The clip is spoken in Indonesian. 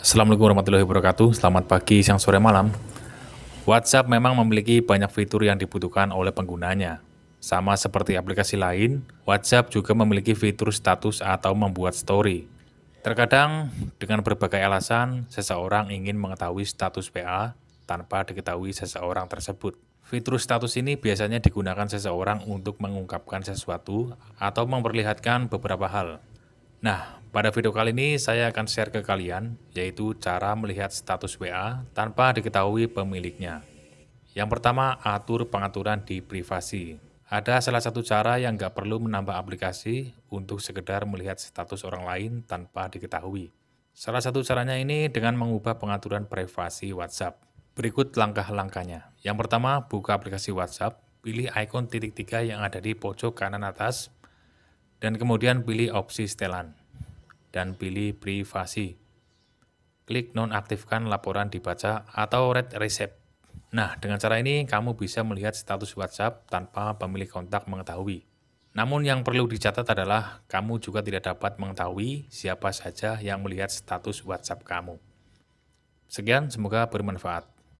Assalamualaikum warahmatullahi wabarakatuh. Selamat pagi, siang, sore, malam. WhatsApp memang memiliki banyak fitur yang dibutuhkan oleh penggunanya. Sama seperti aplikasi lain, WhatsApp juga memiliki fitur status atau membuat story. Terkadang, dengan berbagai alasan, seseorang ingin mengetahui status PA tanpa diketahui seseorang tersebut. Fitur status ini biasanya digunakan seseorang untuk mengungkapkan sesuatu atau memperlihatkan beberapa hal. Nah, pada video kali ini saya akan share ke kalian yaitu cara melihat status WA tanpa diketahui pemiliknya. Yang pertama, atur pengaturan di privasi. Ada salah satu cara yang nggak perlu menambah aplikasi untuk sekedar melihat status orang lain tanpa diketahui. Salah satu caranya ini dengan mengubah pengaturan privasi WhatsApp. Berikut langkah-langkahnya. Yang pertama, buka aplikasi WhatsApp, pilih ikon titik tiga yang ada di pojok kanan atas, dan kemudian pilih opsi setelan dan pilih privasi. Klik nonaktifkan laporan dibaca atau red reset. Nah, dengan cara ini kamu bisa melihat status WhatsApp tanpa pemilik kontak mengetahui. Namun yang perlu dicatat adalah kamu juga tidak dapat mengetahui siapa saja yang melihat status WhatsApp kamu. Sekian, semoga bermanfaat.